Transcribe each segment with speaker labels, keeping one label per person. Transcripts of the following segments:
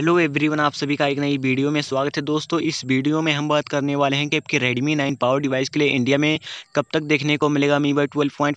Speaker 1: hello everyone आप सभी का एक नई वीडियो में स्वागत है दोस्तों इस वीडियो में हम बात करने वाले हैं कि आपके Redmi 9 पावर डिवाइस के लिए इंडिया में कब तक देखने को मिलेगा मीवा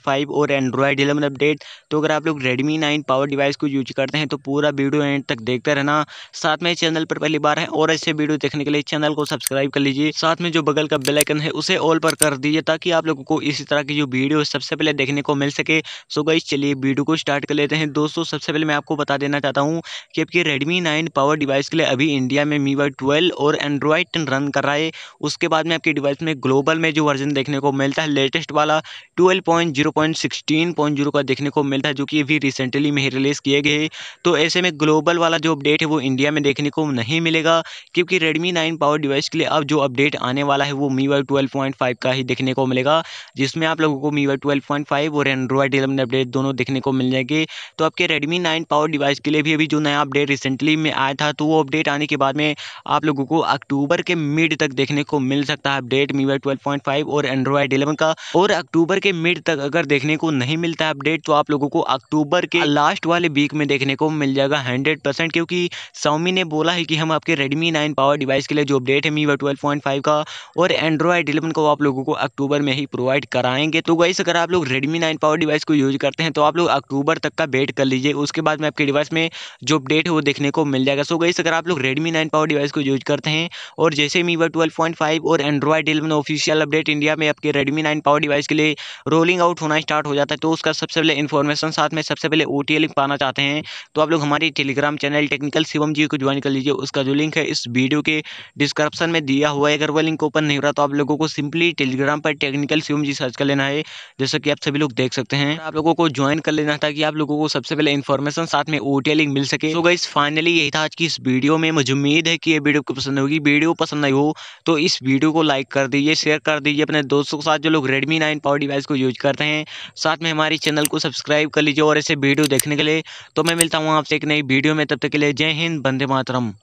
Speaker 1: फाइव और एंड्रॉयड इलेवन अपडेट तो अगर आप लोग Redmi 9 पावर डिवाइस को यूज करते हैं तो पूरा वीडियो एंड तक देखते रहना साथ में चैनल पर पहली बार है और ऐसे वीडियो देखने के लिए चैनल को सब्सक्राइब कर लीजिए साथ में जो बगल का बेलाइकन है उसे ऑल पर कर दीजिए ताकि आप लोगों को इसी तरह की जो वीडियो सबसे पहले देखने को मिल सके सो गई चलिए वीडियो को स्टार्ट कर लेते हैं दोस्तों सबसे पहले मैं आपको बता देना चाहता हूँ कि आपकी रेडमी नाइन पावर हुआ डिवाइस के लिए अभी इंडिया में मीवा ट्वेल्व और एंड्रॉयड टेन रन कर रहा है उसके बाद में आपके डिवाइस में ग्लोबल में जो वर्जन देखने को मिलता है लेटेस्ट वाला ट्वेल्व पॉइंट जीरो का देखने को मिलता है जो कि अभी रिसेंटली में रिलीज़ किए गए तो ऐसे में ग्लोबल वाला जो अपडेट है वो इंडिया में देखने को नहीं मिलेगा क्योंकि रेडमी नाइन पावर डिवाइस के लिए अब जो अपडेट आने वाला है वो मीवा ट्वेल्व पॉइंट फाइव का ही देखने को मिलेगा जिसमें आप लोगों को मीवा ट्वेल्व पॉइंट फाइव और एंड्रॉयड इलेवन अपडेट दोनों देखने को मिल जाएंगे तो आपके रेडमी नाइन पावर डिवाइस के लिए भी अभी जो नया अपडेट रिसेंटली में आया आया था तो वो अपडेट आने के बाद में आप लोगों को अक्टूबर के मिड तक देखने को मिल सकता है अपडेट मीवा ट्वेल्व और एंड्रॉयड इलेवन का और अक्टूबर के मिड तक अगर देखने को नहीं मिलता है अपडेट तो आप लोगों को अक्टूबर के लास्ट वाले वीक में देखने को मिल जाएगा हंड्रेड परसेंट क्योंकि सौमी ने बोला है कि हम आपके रेडमी नाइन पावर डिवाइस के लिए जो अपडेट है मीवा ट्वेल्व का और एंड्रॉयड इलेवन को आप लोगों को अक्टूबर में ही प्रोवाइड कराएंगे तो वही अगर आप लोग रेडमी नाइन पावर डिवाइस को यूज करते हैं तो आप लोग अक्टूबर तक का वेट कर लीजिए उसके बाद में आपके डिवाइस में जो अपडेट है वो देखने को मिल जाएगा जाएगा सो गई अगर आप लोग रेडमी नाइन पावर डिवाइस को यूज करते हैं और जैसे मीवर ट्वेल्व पॉइंट फाइव और Android eleven official update India में आपके रेडमी नाइन पावर डिवाइस के लिए रोलिंग आउट होना स्टार्ट हो जाता है तो उसका सबसे पहले इन्फॉर्मेशन साथ में सबसे पहले ओ लिंक पाना चाहते हैं तो आप लोग हमारी Telegram channel technical Shivam ji को ज्वाइन कर लीजिए उसका जो लिंक है इस वीडियो के डिस्क्रिप्शन में दिया हुआ है अगर वह लिंक ओपन नहीं हो रहा तो आप लोगों को सिंपली टेलीग्राम पर टेक्निकल शिवम जी सर्च कर लेना है जैसा कि आप सभी लोग देख सकते हैं आप लोगों को ज्वाइन कर लेना था कि आप लोगों को सबसे पहले इन्फॉर्मेशन साथ में ओ लिंक मिल सके तो गई फाइनली यही था आज की इस वीडियो में मुझे उम्मीद है कि ये वीडियो को पसंद होगी वीडियो पसंद नहीं हो तो इस वीडियो को लाइक कर दीजिए शेयर कर दीजिए अपने दोस्तों के साथ जो लोग रेडमी नाइन पावर डिवाइस को यूज करते हैं साथ में हमारे चैनल को सब्सक्राइब कर लीजिए और ऐसे वीडियो देखने के लिए तो मैं मिलता हूँ आपसे एक नई वीडियो में तब तक के लिए जय हिंद बंदे मातरम